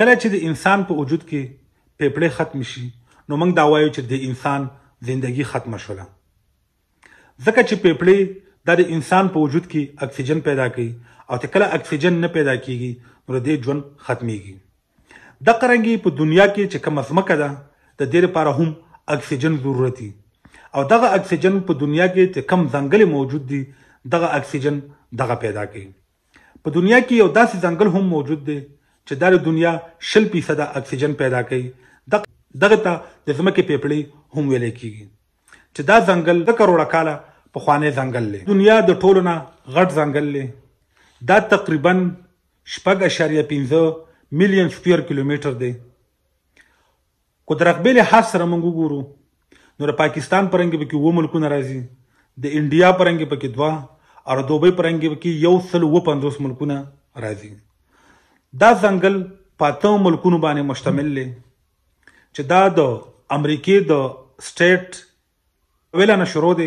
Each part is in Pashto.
کله چې د انسان په وجود کې پیپړې ختم شي نو موږ دا وایو چې د انسان زندگی ختم شوله ځکه چې پیپړې د انسان په وجود کې اکسیجن پیدا کوي او چې کله اکسیجن نه پیدا کیږي نو د ژوند ختميږي د قرنګي په دنیا کې چې کوم ځمکه ده د دې لپاره هم اکسیجن ضرورت دی او دغه اکسیجن په دنیا کې چې کم ځنګل موجود دي دغه اکسیجن دغه پیدا کوي په دنیا کې یو داسې ځنګل هم موجود دی چې د دنیا شل فیصده اکسیجن پیدا کوي دغه ته د ځمکې پیپړې هم ویل کیږي چې دا ځنګل د کروڑه کاله پخوانی ځنګل دی دنیا د ټولو نه غټ ځنګل دی دا تقریبا شپږ اشاریه پنځه میلیون سکوير کیلومتر دی کو درغبه له حسره موږ ګورو نو د پاکستان پرنګ به کې و ملکونه راځي د انډیا پرنګ به کې دوا او دوبه پرنګ به کې یو سل و 50 ملکونه راځي دا ځنګل په اتو ملکونو باندې مشتمل دی چې دا د امریکې د سټیټ ویلا نه شروع دی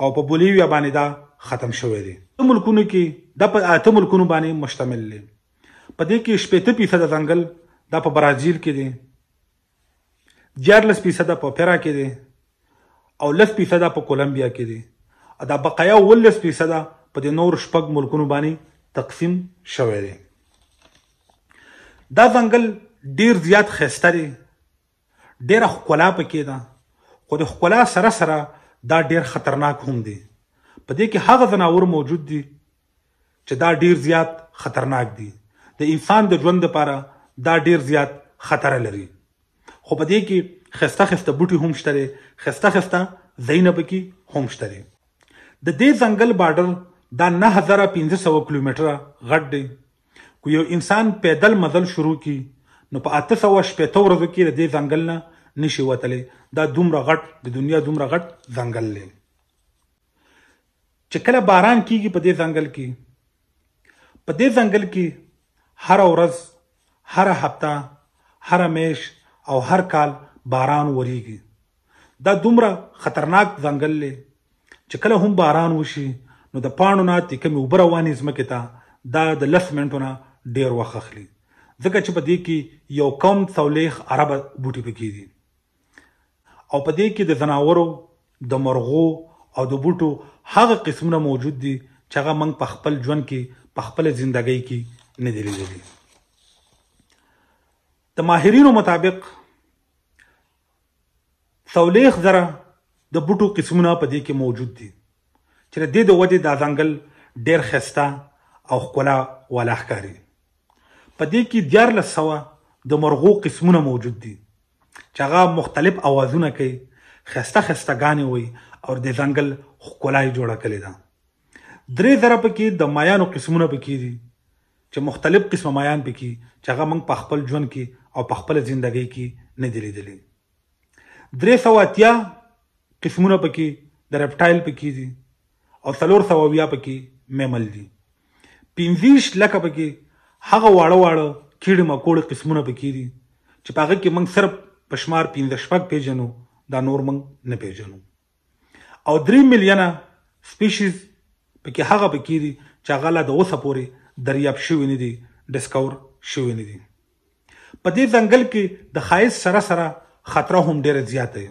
او په بولیویا باندې دا ختم شوی دی ملکونو کې دا په اته ملکونو باندې مشتمل دی په دې کې شپېته فیصده ځنګل دا په برازیل کې دی دیارلس فیصده په پیرا کې دی او لس فیصده په کولمبیا کې دی دا بقایا ولس فیصده په د نور شپږ ملکونو باندې تقسیم شوی دی دا ځنګل ډیر زیات خسته دی ډیره ښکلا پکې ده خو د ښکلا سره سره دا ډیر خطرناک هم دی په دې کې هغه ځناور موجود دي چې دا ډیر زیات خطرناک دي د انسان د ژوند لپاره دا ډیر زیات خطر لري خو په دې کې خسته خسته بوټي هم شته خسته خسته زینب کې هم شته د دې ځنګل بارډر دا 9500 کیلومتره غټ دی که یو انسان پیدل مزل شروع کی نو په اته سوه شپېته ورځو کې د دې ځنګل نه نشي وتلی دا دومره غټ د دنیا دومره غټ ځنګل دی چې کله باران کیږي په دې ځنګل کې په دې ځنګل کې هر ورځ هر هفته هر میش او هر کال باران وریږي دا دومره خطرناک ځنګل دی چې کله هم باران وشي نو د پاڼو نه تکمه وبروانی زمکه ته دا د لس منټونه ډیر وخخلی ځکه چې په دې کې یو کم څولېخ عرب بوټي پکې دي او په دې کې د زناورو د مرغو او د بوټو هغه قسمونه موجود دي چې هغه موږ په خپل ژوند کې په خپل ژوندۍ کې نه دي لیدلي د ماهرینو مطابق ثولېخ زره د بوټو قسمونه په دې کې موجود دي چې د دې د وجې دا ځنګل ډېر خسته او ښکلا والا ښکاري په دې کې دیار لسوه د مرغو قسمونه موجود دي چې هغه مختلف اوازونه کوي خسته خسته غانې وي او د ځنګل خولای جوړه کړي ده درې ذره پکې د مایانو قسمونه پکې دي چې مختلف قسم مایان پکې چې هغه موږ په خپل ژوند کې او په خپل ژوندۍ کې نه دي لیدلي درې سو اتیا قسمونه پکې د رپټایل پکې دي او څلور سو بیا پکې میمل دي پنځه لکه پکې هغه واړه واړه کیړې مکوړې قسمونه پکې دي چې په هغه کې موږ صرف په شمار پنځه شپږ پیژنو دا نور موږ نه پیژنو او درې میلیونه سپیشیز پکې هغه پکې دي چې هغه لا د اوسه پورې دریاب شوی نه دي ډیسکور شوی نه دي په دې ځنګل کې د خایس سره سره خطر هم ډېر زیات دی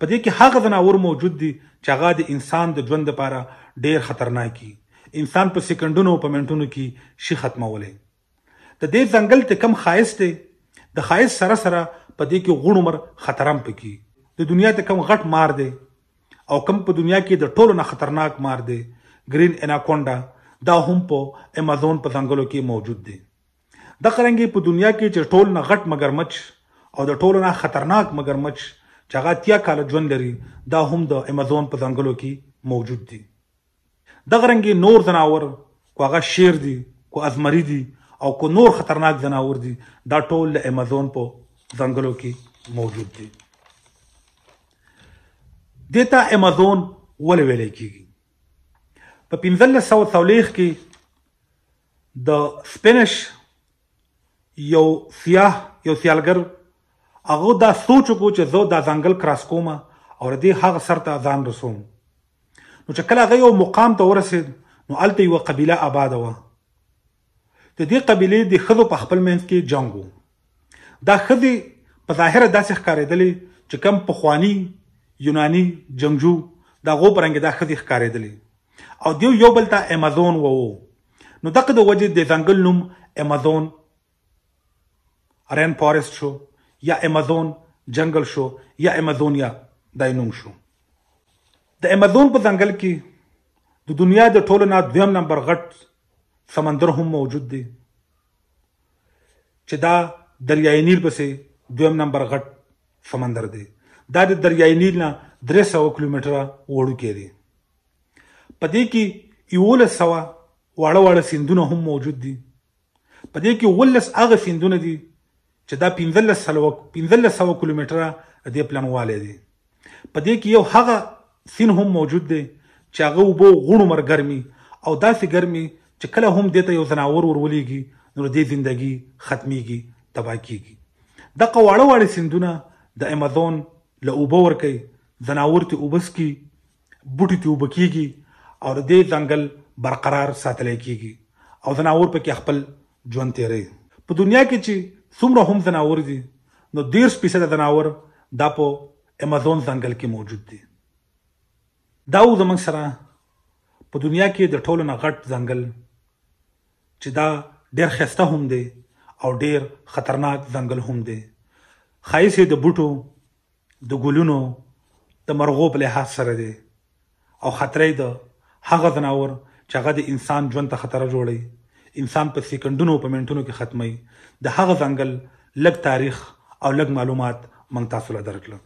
په دې کې هغه ځناور موجود دي چې هغه د انسان د ژوند لپاره ډېر خطرناک دي انسان په سکندونو او په منټونو کې شي ختمولې د دې ځنګل ته کم خایس دی د خایس سره سره په دې کې غوڼ عمر خطرم پکې د دنیا ته کم غټ مار دی او کم په دنیا کې د ټولو نه خطرناک مار دی گرین اناکونډا دا هم په امازون په ځنګلو کې موجود دی د قرنګي په دنیا کې چې ټول نه غټ مگرمچ او د ټولو نه خطرناک مگرمچ چې هغه تیا کال ژوند لري دا هم د امازون په ځنګلو کې موجود دی د غرنګي نور زناور کو هغه شیر دي کو ازمری دي او کو نور خطرناک زناور دي دا ټول له امازون په ځنګلو کې موجود دي دیتا امازون ولې ویل کیږي په 1543 کې د سپینش یو سیاه یو سیالګر هغه دا سوچ کو چې زه دا ځنګل کراس کوم او دې هغه سره ځان رسوم نو چې کله هغه یو مقام ته ورسید نو الته یو قبيله آباد و د دې قبيله د خدو په خپل منځ کې جنگ وو دا خدي په ظاهر داسې ښکارېدلې چې کم پخوانی یونانی جنگجو دا غو پرنګ دا خدي ښکارېدلې او دیو یو بل ته امازون وو نو دغه د وجه د ځنګل نوم امازون رین فارست شو یا امازون جنگل شو یا امازونیا دای نوم شو د امازون په ځنګل کې د دنیا د ټولو نه دویم نمبر غټ سمندر هم موجود دی چې دا دریای نیل پسې دویم نمبر غټ سمندر دی دا د دریای نیل نه درې سوه کیلومتره وړوکی دی په دې کې یولس سوه واړه واړه سیندونه هم موجود دي په دې کې ولس هغه سیندونه دي چې دا پنځلس سوه پنځلس سوه کیلومتره د پلانوالی دی په دې کې یو هغه سین هم موجود دی چې هغه وبو غوړو مر ګرمي او داسې ګرمي چې کله هم دته یو زناور ورولېږي نو دې زندگی ختميږي تباہ کیږي د قواړه واړه سندونه د امازون له اوبو ورکي زناور ته اوبس کی بوټي ته وبکیږي او دې ځنګل برقرار ساتل کیږي او زناور پکې خپل ژوند تیري په دنیا کې چې څومره هم زناور دي نو ډیر سپیڅه زناور دا په امازون ځنګل کې موجود دي دا و زمونږ سره په دنیا کې د ټولو نه غټ ځنګل چې دا ډېر خسته هم دی او ډېر خطرناک ځنګل هم دی خایس د بوټو د ګلونو د مرغو په لحاظ سره دی او خطرې د هغه ځناور چې هغه د انسان ژوند ته خطر جوړي انسان په سکندونو په منټونو کې ختمي د هغه ځنګل لږ تاریخ او لږ معلومات مونږ تاسو ته درکړل